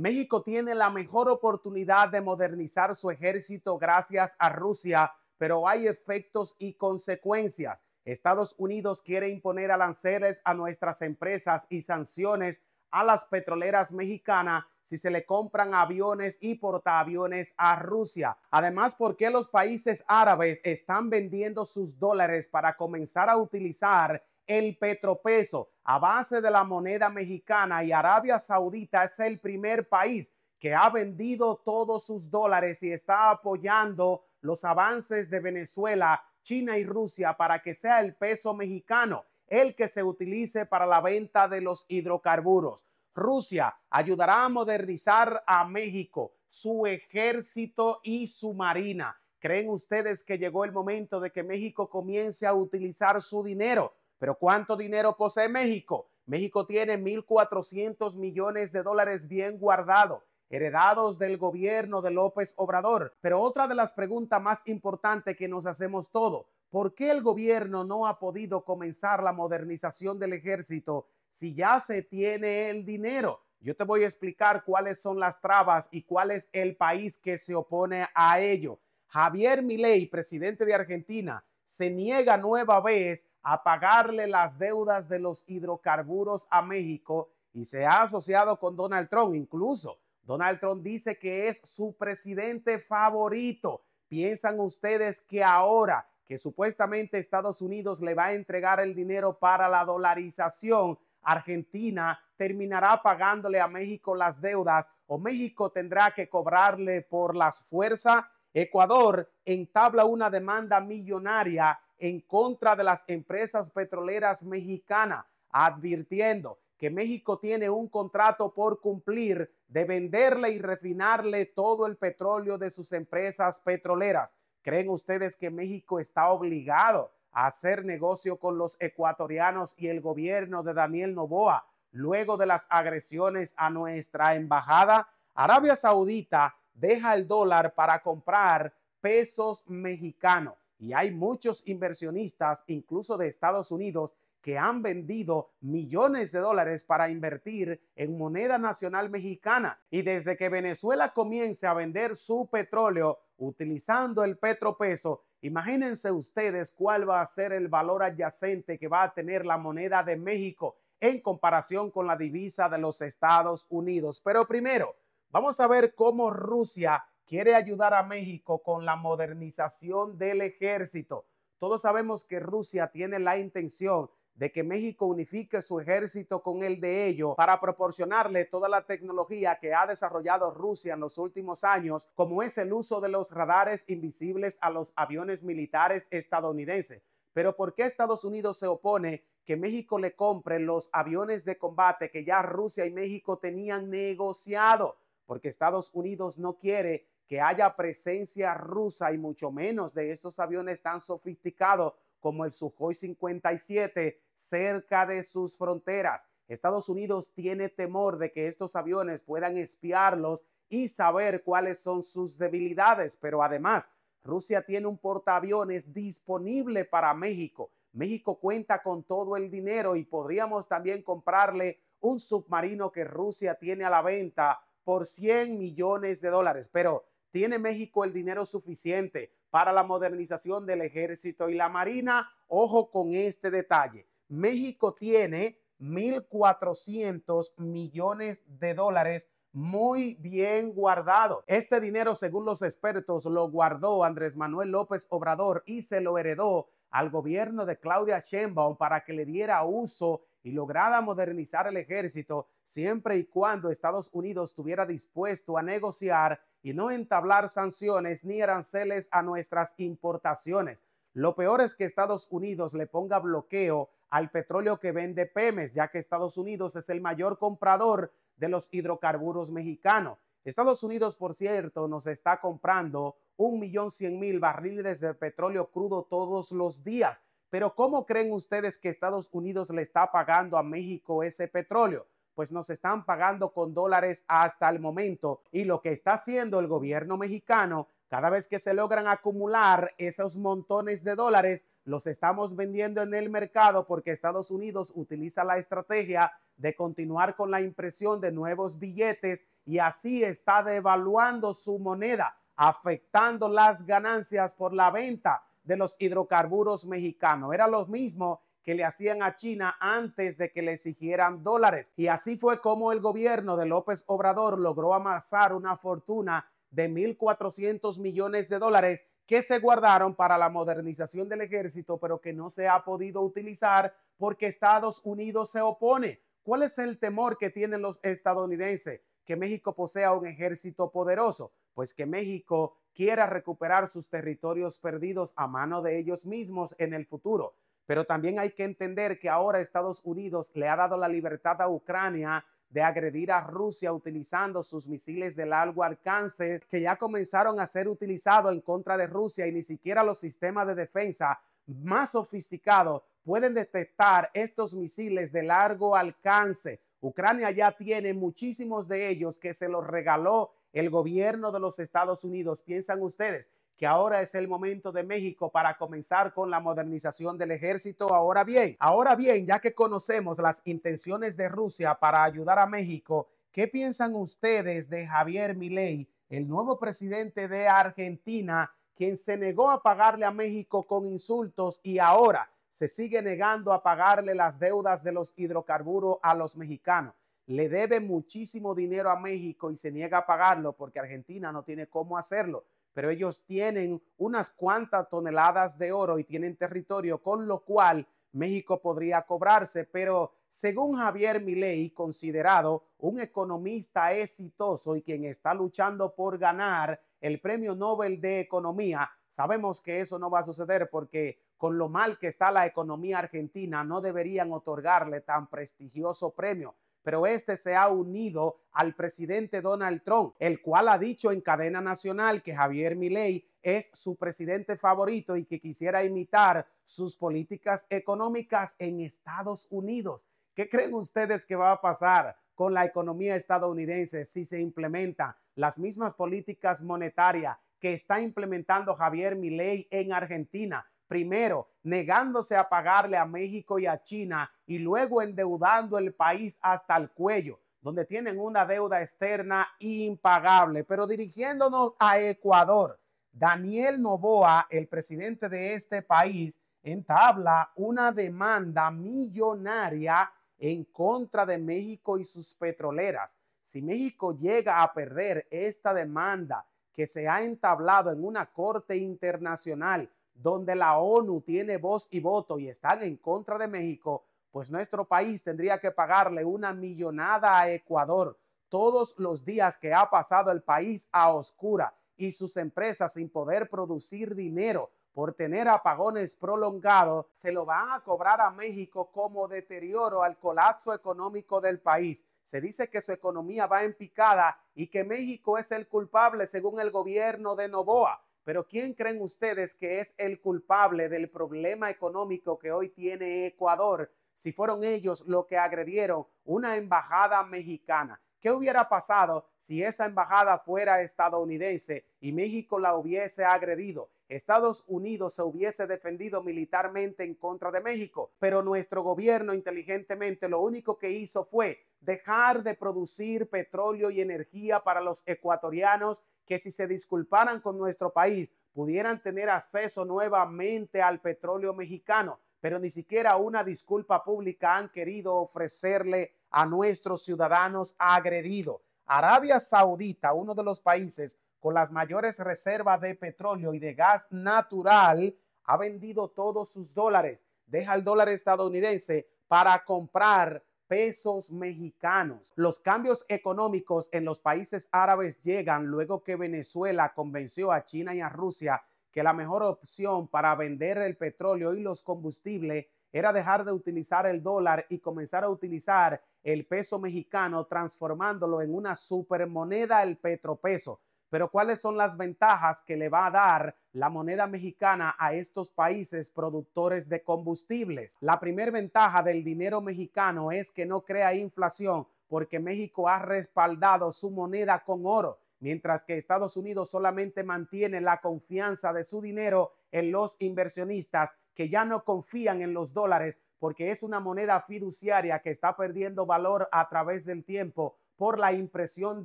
México tiene la mejor oportunidad de modernizar su ejército gracias a Rusia, pero hay efectos y consecuencias. Estados Unidos quiere imponer aranceles a nuestras empresas y sanciones a las petroleras mexicanas si se le compran aviones y portaaviones a Rusia. Además, ¿por qué los países árabes están vendiendo sus dólares para comenzar a utilizar el petropeso a base de la moneda mexicana y Arabia Saudita es el primer país que ha vendido todos sus dólares y está apoyando los avances de Venezuela, China y Rusia para que sea el peso mexicano el que se utilice para la venta de los hidrocarburos. Rusia ayudará a modernizar a México, su ejército y su marina. ¿Creen ustedes que llegó el momento de que México comience a utilizar su dinero pero ¿cuánto dinero posee México? México tiene 1.400 millones de dólares bien guardado, heredados del gobierno de López Obrador. Pero otra de las preguntas más importantes que nos hacemos todo, ¿por qué el gobierno no ha podido comenzar la modernización del ejército si ya se tiene el dinero? Yo te voy a explicar cuáles son las trabas y cuál es el país que se opone a ello. Javier Milei, presidente de Argentina, se niega nueva vez a pagarle las deudas de los hidrocarburos a México y se ha asociado con Donald Trump. Incluso Donald Trump dice que es su presidente favorito. ¿Piensan ustedes que ahora que supuestamente Estados Unidos le va a entregar el dinero para la dolarización, Argentina terminará pagándole a México las deudas o México tendrá que cobrarle por las fuerzas? Ecuador entabla una demanda millonaria en contra de las empresas petroleras mexicanas, advirtiendo que México tiene un contrato por cumplir de venderle y refinarle todo el petróleo de sus empresas petroleras. ¿Creen ustedes que México está obligado a hacer negocio con los ecuatorianos y el gobierno de Daniel Novoa luego de las agresiones a nuestra embajada? Arabia Saudita deja el dólar para comprar pesos mexicanos. Y hay muchos inversionistas, incluso de Estados Unidos, que han vendido millones de dólares para invertir en moneda nacional mexicana. Y desde que Venezuela comience a vender su petróleo utilizando el petropeso, imagínense ustedes cuál va a ser el valor adyacente que va a tener la moneda de México en comparación con la divisa de los Estados Unidos. Pero primero, Vamos a ver cómo Rusia quiere ayudar a México con la modernización del ejército. Todos sabemos que Rusia tiene la intención de que México unifique su ejército con el de ello para proporcionarle toda la tecnología que ha desarrollado Rusia en los últimos años, como es el uso de los radares invisibles a los aviones militares estadounidenses. Pero ¿por qué Estados Unidos se opone que México le compre los aviones de combate que ya Rusia y México tenían negociado? porque Estados Unidos no quiere que haya presencia rusa y mucho menos de esos aviones tan sofisticados como el Sukhoi 57 cerca de sus fronteras. Estados Unidos tiene temor de que estos aviones puedan espiarlos y saber cuáles son sus debilidades, pero además Rusia tiene un portaaviones disponible para México. México cuenta con todo el dinero y podríamos también comprarle un submarino que Rusia tiene a la venta por 100 millones de dólares, pero ¿tiene México el dinero suficiente para la modernización del ejército y la marina? Ojo con este detalle. México tiene 1.400 millones de dólares muy bien guardado. Este dinero, según los expertos, lo guardó Andrés Manuel López Obrador y se lo heredó al gobierno de Claudia Sheinbaum para que le diera uso y lograra modernizar el ejército siempre y cuando Estados Unidos estuviera dispuesto a negociar y no entablar sanciones ni aranceles a nuestras importaciones. Lo peor es que Estados Unidos le ponga bloqueo al petróleo que vende Pemex, ya que Estados Unidos es el mayor comprador de los hidrocarburos mexicanos. Estados Unidos, por cierto, nos está comprando 1.100.000 barriles de petróleo crudo todos los días. Pero ¿cómo creen ustedes que Estados Unidos le está pagando a México ese petróleo? Pues nos están pagando con dólares hasta el momento y lo que está haciendo el gobierno mexicano, cada vez que se logran acumular esos montones de dólares, los estamos vendiendo en el mercado porque Estados Unidos utiliza la estrategia de continuar con la impresión de nuevos billetes y así está devaluando su moneda, afectando las ganancias por la venta de los hidrocarburos mexicanos. Era lo mismo que le hacían a China antes de que le exigieran dólares. Y así fue como el gobierno de López Obrador logró amasar una fortuna de 1.400 millones de dólares que se guardaron para la modernización del ejército, pero que no se ha podido utilizar porque Estados Unidos se opone. ¿Cuál es el temor que tienen los estadounidenses? Que México posea un ejército poderoso. Pues que México quiera recuperar sus territorios perdidos a mano de ellos mismos en el futuro. Pero también hay que entender que ahora Estados Unidos le ha dado la libertad a Ucrania de agredir a Rusia utilizando sus misiles de largo alcance que ya comenzaron a ser utilizados en contra de Rusia y ni siquiera los sistemas de defensa más sofisticados pueden detectar estos misiles de largo alcance. Ucrania ya tiene muchísimos de ellos que se los regaló el gobierno de los Estados Unidos, ¿piensan ustedes que ahora es el momento de México para comenzar con la modernización del ejército. Ahora bien, ahora bien, ya que conocemos las intenciones de Rusia para ayudar a México, ¿qué piensan ustedes de Javier Milei, el nuevo presidente de Argentina, quien se negó a pagarle a México con insultos y ahora se sigue negando a pagarle las deudas de los hidrocarburos a los mexicanos? le debe muchísimo dinero a México y se niega a pagarlo porque Argentina no tiene cómo hacerlo. Pero ellos tienen unas cuantas toneladas de oro y tienen territorio, con lo cual México podría cobrarse. Pero según Javier Milei, considerado un economista exitoso y quien está luchando por ganar el Premio Nobel de Economía, sabemos que eso no va a suceder porque con lo mal que está la economía argentina no deberían otorgarle tan prestigioso premio pero este se ha unido al presidente Donald Trump, el cual ha dicho en cadena nacional que Javier Milei es su presidente favorito y que quisiera imitar sus políticas económicas en Estados Unidos. ¿Qué creen ustedes que va a pasar con la economía estadounidense si se implementan las mismas políticas monetarias que está implementando Javier Milei en Argentina, primero negándose a pagarle a México y a China y luego endeudando el país hasta el cuello, donde tienen una deuda externa impagable. Pero dirigiéndonos a Ecuador, Daniel Novoa, el presidente de este país, entabla una demanda millonaria en contra de México y sus petroleras. Si México llega a perder esta demanda que se ha entablado en una corte internacional donde la ONU tiene voz y voto y están en contra de México, pues nuestro país tendría que pagarle una millonada a Ecuador todos los días que ha pasado el país a oscura y sus empresas sin poder producir dinero por tener apagones prolongados, se lo van a cobrar a México como deterioro al colapso económico del país. Se dice que su economía va en picada y que México es el culpable según el gobierno de Novoa. Pero ¿quién creen ustedes que es el culpable del problema económico que hoy tiene Ecuador? Si fueron ellos los que agredieron una embajada mexicana. ¿Qué hubiera pasado si esa embajada fuera estadounidense y México la hubiese agredido? Estados Unidos se hubiese defendido militarmente en contra de México, pero nuestro gobierno inteligentemente lo único que hizo fue dejar de producir petróleo y energía para los ecuatorianos que si se disculparan con nuestro país, pudieran tener acceso nuevamente al petróleo mexicano, pero ni siquiera una disculpa pública han querido ofrecerle a nuestros ciudadanos agredidos. Arabia Saudita, uno de los países con las mayores reservas de petróleo y de gas natural, ha vendido todos sus dólares, deja el dólar estadounidense para comprar pesos mexicanos. Los cambios económicos en los países árabes llegan luego que Venezuela convenció a China y a Rusia que la mejor opción para vender el petróleo y los combustibles era dejar de utilizar el dólar y comenzar a utilizar el peso mexicano transformándolo en una supermoneda, el petropeso. Pero ¿cuáles son las ventajas que le va a dar la moneda mexicana a estos países productores de combustibles? La primera ventaja del dinero mexicano es que no crea inflación porque México ha respaldado su moneda con oro, mientras que Estados Unidos solamente mantiene la confianza de su dinero en los inversionistas que ya no confían en los dólares porque es una moneda fiduciaria que está perdiendo valor a través del tiempo por la impresión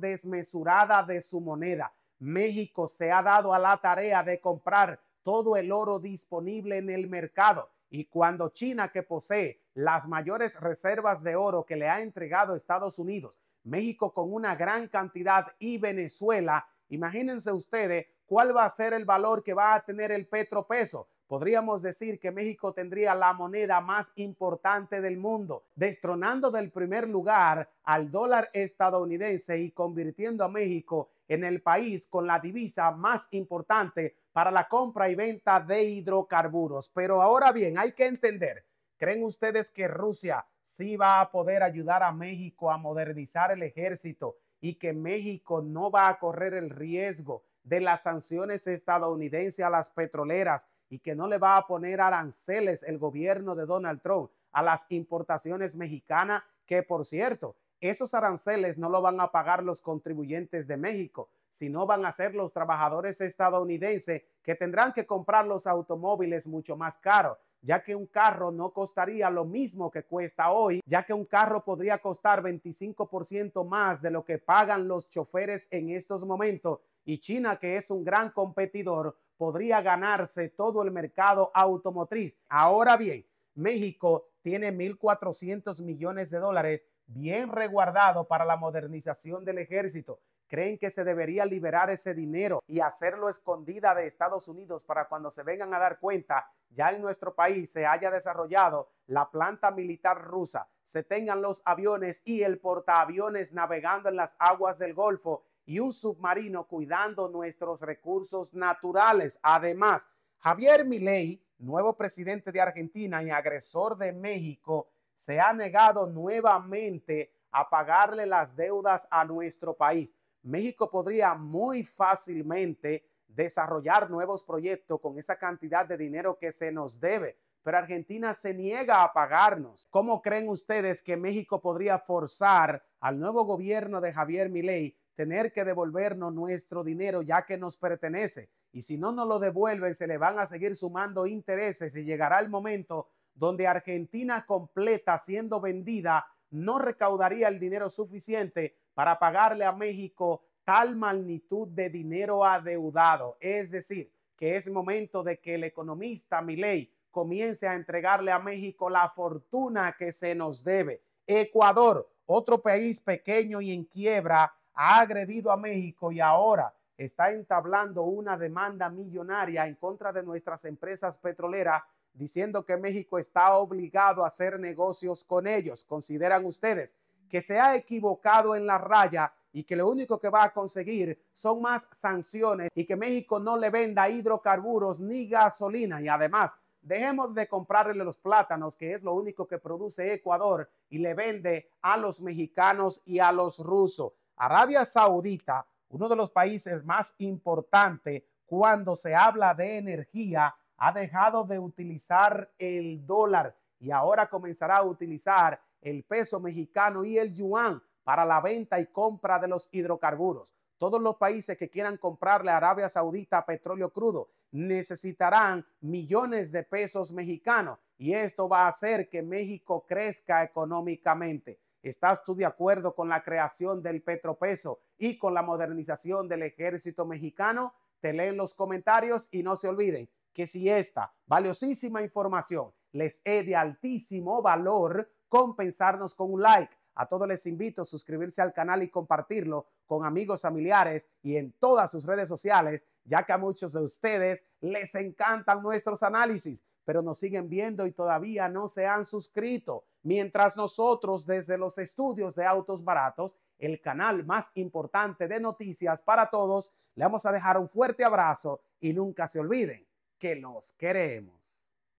desmesurada de su moneda. México se ha dado a la tarea de comprar todo el oro disponible en el mercado y cuando China, que posee las mayores reservas de oro que le ha entregado Estados Unidos, México con una gran cantidad y Venezuela, imagínense ustedes cuál va a ser el valor que va a tener el petropeso. Podríamos decir que México tendría la moneda más importante del mundo, destronando del primer lugar al dólar estadounidense y convirtiendo a México en el país con la divisa más importante para la compra y venta de hidrocarburos. Pero ahora bien, hay que entender, ¿creen ustedes que Rusia sí va a poder ayudar a México a modernizar el ejército y que México no va a correr el riesgo de las sanciones estadounidenses a las petroleras y que no le va a poner aranceles el gobierno de Donald Trump a las importaciones mexicanas, que por cierto, esos aranceles no lo van a pagar los contribuyentes de México, sino van a ser los trabajadores estadounidenses que tendrán que comprar los automóviles mucho más caro ya que un carro no costaría lo mismo que cuesta hoy, ya que un carro podría costar 25% más de lo que pagan los choferes en estos momentos, y China, que es un gran competidor, podría ganarse todo el mercado automotriz. Ahora bien, México tiene 1.400 millones de dólares bien reguardado para la modernización del ejército. Creen que se debería liberar ese dinero y hacerlo escondida de Estados Unidos para cuando se vengan a dar cuenta ya en nuestro país se haya desarrollado la planta militar rusa, se tengan los aviones y el portaaviones navegando en las aguas del Golfo y un submarino cuidando nuestros recursos naturales. Además, Javier Milei, nuevo presidente de Argentina y agresor de México, se ha negado nuevamente a pagarle las deudas a nuestro país. México podría muy fácilmente desarrollar nuevos proyectos con esa cantidad de dinero que se nos debe, pero Argentina se niega a pagarnos. ¿Cómo creen ustedes que México podría forzar al nuevo gobierno de Javier Milei tener que devolvernos nuestro dinero ya que nos pertenece. Y si no nos lo devuelven, se le van a seguir sumando intereses y llegará el momento donde Argentina completa siendo vendida no recaudaría el dinero suficiente para pagarle a México tal magnitud de dinero adeudado. Es decir, que es momento de que el economista Milei comience a entregarle a México la fortuna que se nos debe. Ecuador, otro país pequeño y en quiebra, ha agredido a México y ahora está entablando una demanda millonaria en contra de nuestras empresas petroleras diciendo que México está obligado a hacer negocios con ellos. ¿Consideran ustedes que se ha equivocado en la raya y que lo único que va a conseguir son más sanciones y que México no le venda hidrocarburos ni gasolina? Y además, dejemos de comprarle los plátanos, que es lo único que produce Ecuador y le vende a los mexicanos y a los rusos. Arabia Saudita, uno de los países más importantes cuando se habla de energía, ha dejado de utilizar el dólar y ahora comenzará a utilizar el peso mexicano y el yuan para la venta y compra de los hidrocarburos. Todos los países que quieran comprarle a Arabia Saudita petróleo crudo necesitarán millones de pesos mexicanos y esto va a hacer que México crezca económicamente. ¿Estás tú de acuerdo con la creación del petropeso y con la modernización del ejército mexicano? Te leen los comentarios y no se olviden que si esta valiosísima información les es de altísimo valor, compensarnos con un like. A todos les invito a suscribirse al canal y compartirlo con amigos, familiares y en todas sus redes sociales, ya que a muchos de ustedes les encantan nuestros análisis, pero nos siguen viendo y todavía no se han suscrito mientras nosotros desde los estudios de Autos Baratos, el canal más importante de noticias para todos, le vamos a dejar un fuerte abrazo y nunca se olviden que los queremos.